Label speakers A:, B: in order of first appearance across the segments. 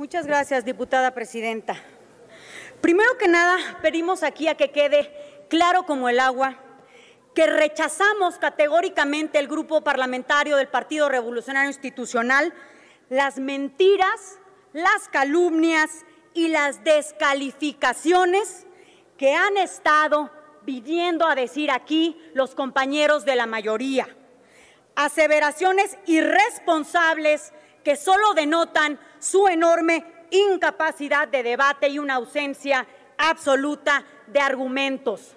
A: Muchas gracias, diputada presidenta. Primero que nada, pedimos aquí a que quede claro como el agua que rechazamos categóricamente el grupo parlamentario del Partido Revolucionario Institucional las mentiras, las calumnias y las descalificaciones que han estado pidiendo a decir aquí los compañeros de la mayoría. Aseveraciones irresponsables que solo denotan su enorme incapacidad de debate y una ausencia absoluta de argumentos.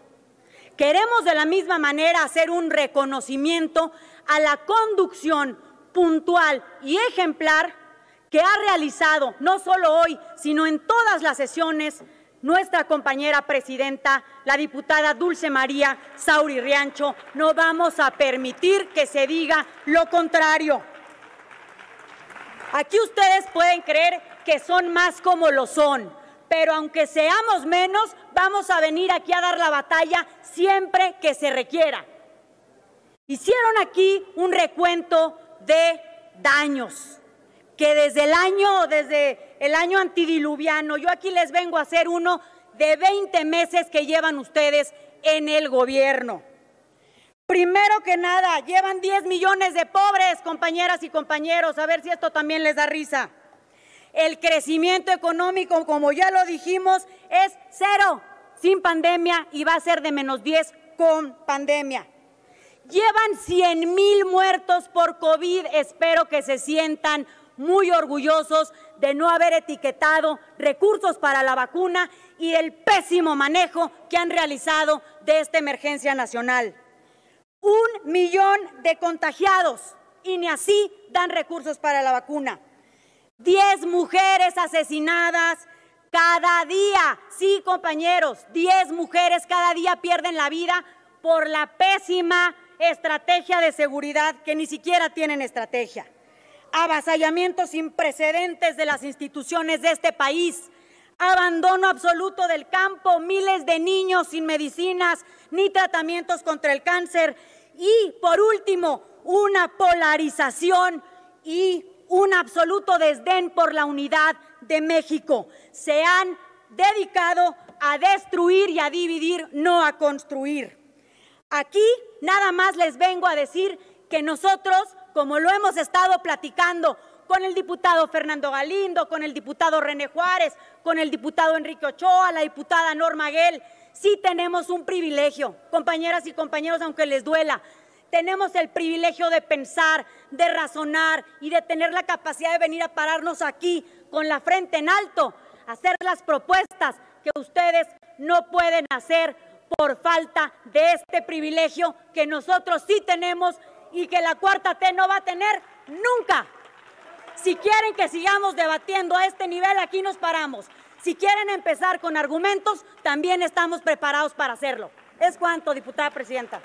A: Queremos de la misma manera hacer un reconocimiento a la conducción puntual y ejemplar que ha realizado, no solo hoy, sino en todas las sesiones, nuestra compañera presidenta, la diputada Dulce María Sauri Riancho. No vamos a permitir que se diga lo contrario. Aquí ustedes pueden creer que son más como lo son, pero aunque seamos menos, vamos a venir aquí a dar la batalla siempre que se requiera. Hicieron aquí un recuento de daños que desde el año desde el año antidiluviano, yo aquí les vengo a hacer uno de 20 meses que llevan ustedes en el gobierno. Primero que nada, llevan 10 millones de pobres, compañeras y compañeros, a ver si esto también les da risa. El crecimiento económico, como ya lo dijimos, es cero sin pandemia y va a ser de menos 10 con pandemia. Llevan 100 mil muertos por COVID. Espero que se sientan muy orgullosos de no haber etiquetado recursos para la vacuna y el pésimo manejo que han realizado de esta emergencia nacional. Un millón de contagiados y ni así dan recursos para la vacuna. Diez mujeres asesinadas cada día. Sí, compañeros, diez mujeres cada día pierden la vida por la pésima estrategia de seguridad que ni siquiera tienen estrategia. Avasallamientos sin precedentes de las instituciones de este país abandono absoluto del campo, miles de niños sin medicinas ni tratamientos contra el cáncer y, por último, una polarización y un absoluto desdén por la unidad de México. Se han dedicado a destruir y a dividir, no a construir. Aquí nada más les vengo a decir que nosotros, como lo hemos estado platicando, con el diputado Fernando Galindo, con el diputado René Juárez, con el diputado Enrique Ochoa, la diputada Norma Guel. Sí tenemos un privilegio, compañeras y compañeros, aunque les duela. Tenemos el privilegio de pensar, de razonar y de tener la capacidad de venir a pararnos aquí con la frente en alto, hacer las propuestas que ustedes no pueden hacer por falta de este privilegio que nosotros sí tenemos y que la cuarta T no va a tener nunca. Si quieren que sigamos debatiendo a este nivel, aquí nos paramos. Si quieren empezar con argumentos, también estamos preparados para hacerlo. Es cuanto, diputada presidenta.